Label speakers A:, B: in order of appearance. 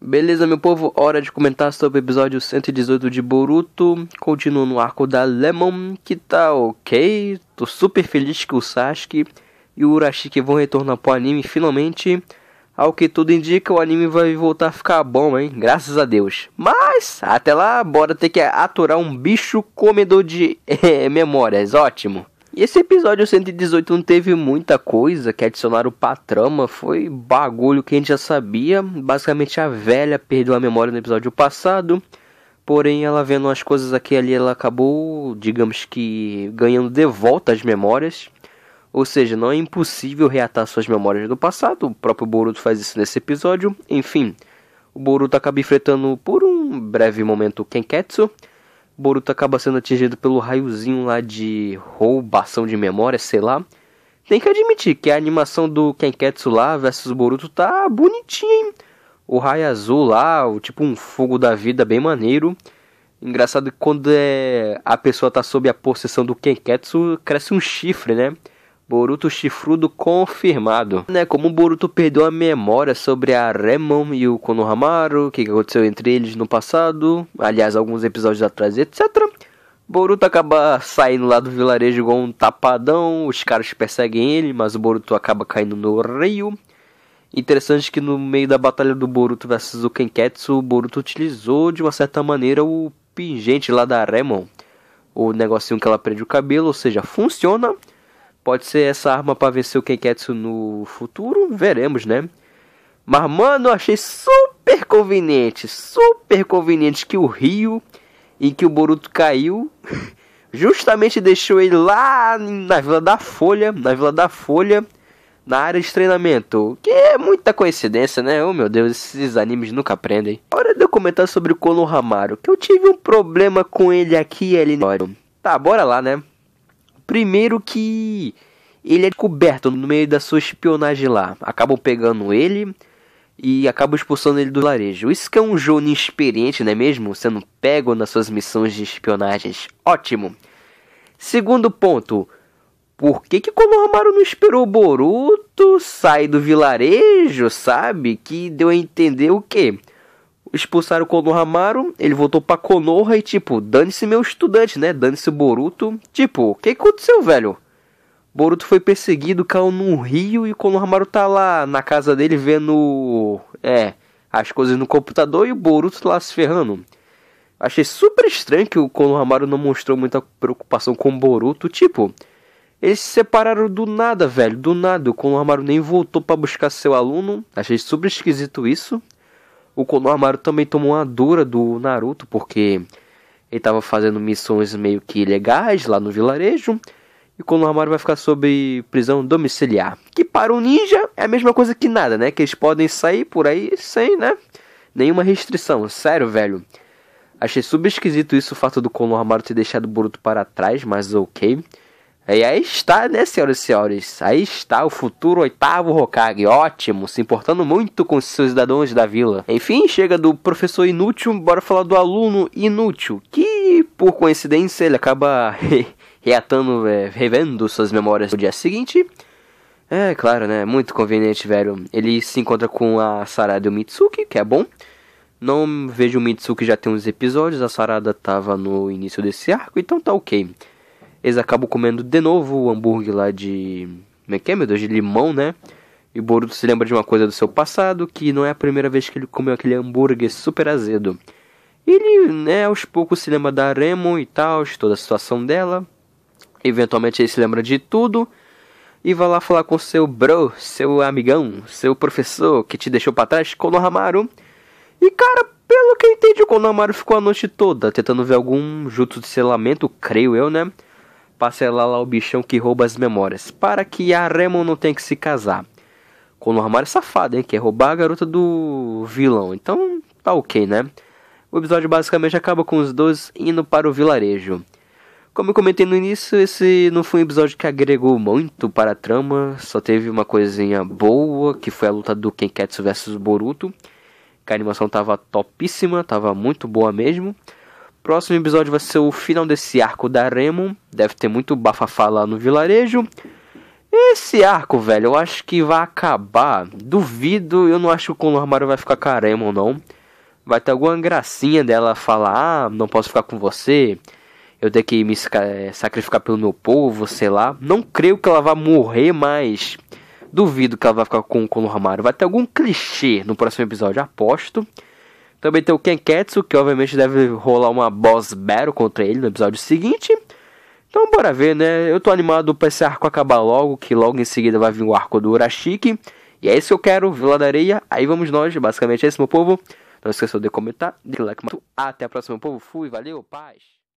A: Beleza, meu povo? Hora de comentar sobre o episódio 118 de Boruto. Continuo no arco da Lemon, que tá ok. Tô super feliz que o Sasuke e o Urashiki vão retornar pro anime finalmente. Ao que tudo indica, o anime vai voltar a ficar bom, hein? Graças a Deus. Mas, até lá, bora ter que aturar um bicho comedor de eh, memórias. Ótimo. E esse episódio 118 não teve muita coisa que adicionaram pra trama, foi bagulho que a gente já sabia. Basicamente a velha perdeu a memória no episódio passado, porém ela vendo as coisas aqui e ali, ela acabou, digamos que, ganhando de volta as memórias. Ou seja, não é impossível reatar suas memórias do passado, o próprio Boruto faz isso nesse episódio. Enfim, o Boruto acaba enfrentando por um breve momento o Kenketsu, Boruto acaba sendo atingido pelo raiozinho lá de roubação de memória, sei lá. Tem que admitir que a animação do Kenketsu lá versus Boruto tá bonitinha, hein? O raio azul lá, o tipo um fogo da vida bem maneiro. Engraçado que quando é, a pessoa tá sob a possessão do Kenketsu, cresce um chifre, né? Boruto chifrudo confirmado. Né, como o Boruto perdeu a memória sobre a Remon e o Konohamaru, o que, aconteceu entre eles no passado, aliás, alguns episódios atrás, etc. Boruto acaba saindo lá do vilarejo igual um tapadão, os caras perseguem ele, mas o Boruto acaba caindo no rio. Interessante que no meio da batalha do Boruto versus o Kenketsu, o Boruto utilizou de uma certa maneira o pingente lá da Remon. O negocinho que ela prende o cabelo, ou seja, funciona Pode ser essa arma para vencer o Kenketsu no futuro, veremos, né? Mas, mano, achei super conveniente, super conveniente que o Rio em que o Boruto caiu justamente deixou ele lá na Vila da Folha, na Vila da Folha, na área de treinamento. Que é muita coincidência, né? Oh meu Deus, esses animes nunca aprendem. Hora de eu comentar sobre o Konohamaru, que eu tive um problema com ele aqui e ali. Tá, bora lá, né? Primeiro que ele é coberto no meio da sua espionagem lá. Acabam pegando ele e acabam expulsando ele do larejo. Isso que é um Johnny experiente, não é mesmo? Sendo pego nas suas missões de espionagens. Ótimo. Segundo ponto. Por que que Konohamaru não esperou o Boruto sair do vilarejo, sabe? Que deu a entender o quê? Expulsaram o Konohamaru, ele voltou pra Konoha e tipo, dane-se meu estudante, né? Dane-se o Boruto. Tipo, o que aconteceu, velho? Boruto foi perseguido, caiu num rio e o Konohamaru tá lá na casa dele vendo. É, as coisas no computador e o Boruto lá se ferrando. Achei super estranho que o Konohamaru não mostrou muita preocupação com o Boruto. Tipo, eles se separaram do nada, velho. Do nada. O Konohamaru nem voltou para buscar seu aluno. Achei super esquisito isso. O Konohamaru também tomou uma dura do Naruto, porque ele estava fazendo missões meio que ilegais lá no vilarejo e quando o armário vai ficar sob prisão domiciliar. Que para um ninja é a mesma coisa que nada, né? Que eles podem sair por aí sem, né? Nenhuma restrição. Sério, velho. Achei super esquisito isso, o fato do Kono no armário ter deixado o Boruto para trás, mas ok. E aí está, né, senhoras e senhores? Aí está o futuro oitavo Hokage, ótimo, se importando muito com seus cidadãos da vila. Enfim, chega do professor inútil, bora falar do aluno inútil, que, por coincidência, ele acaba reatando, é, revendo suas memórias no dia seguinte. É claro, né? Muito conveniente, velho. Ele se encontra com a Sarada e o Mitsuki, que é bom. Não vejo o Mitsuki já tem uns episódios, a Sarada tava no início desse arco, então tá ok. Eles acabam comendo de novo o hambúrguer lá de. Como é que é, meu Deus? De limão, né? E o Boruto se lembra de uma coisa do seu passado, que não é a primeira vez que ele comeu aquele hambúrguer super azedo. Ele, né, aos poucos se lembra da Remo e tal, toda a situação dela. Eventualmente ele se lembra de tudo e vai lá falar com seu bro, seu amigão, seu professor que te deixou para trás, Konohamaru. E cara, pelo que eu entendi, o Konohamaru ficou a noite toda tentando ver algum jutsu de selamento, creio eu, né? Pra selar lá o bichão que rouba as memórias, para que a Remon não tenha que se casar. Konohamaru é safado, hein? Quer roubar a garota do vilão, então tá ok, né? O episódio basicamente acaba com os dois indo para o vilarejo. Como eu comentei no início, esse não foi um episódio que agregou muito para a trama, só teve uma coisinha boa, que foi a luta do Kenketsu vs Boruto, que a animação tava topíssima, tava muito boa mesmo. Próximo episódio vai ser o final desse arco da Remo, deve ter muito bafafá lá no vilarejo. Esse arco, velho, eu acho que vai acabar. Duvido, eu não acho que o Konohamaru vai ficar com a Remo, não. Vai ter alguma gracinha dela falar, ah, não posso ficar com você eu tenho que me eh, sacrificar pelo meu povo, sei lá. Não creio que ela vá morrer, mas duvido que ela vá ficar com o Kono Hamaru. Vai ter algum clichê no próximo episódio, aposto. Também tem o Kenketsu, que obviamente deve rolar uma boss battle contra ele no episódio seguinte. Então bora ver, né? Eu tô animado pra esse arco acabar logo, que logo em seguida vai vir o arco do Urashiki. E é isso que eu quero, Vila da Areia. Aí vamos nós, basicamente é isso, meu povo. Não esqueçam de comentar, de like, até a próxima, meu povo. Fui, valeu, paz!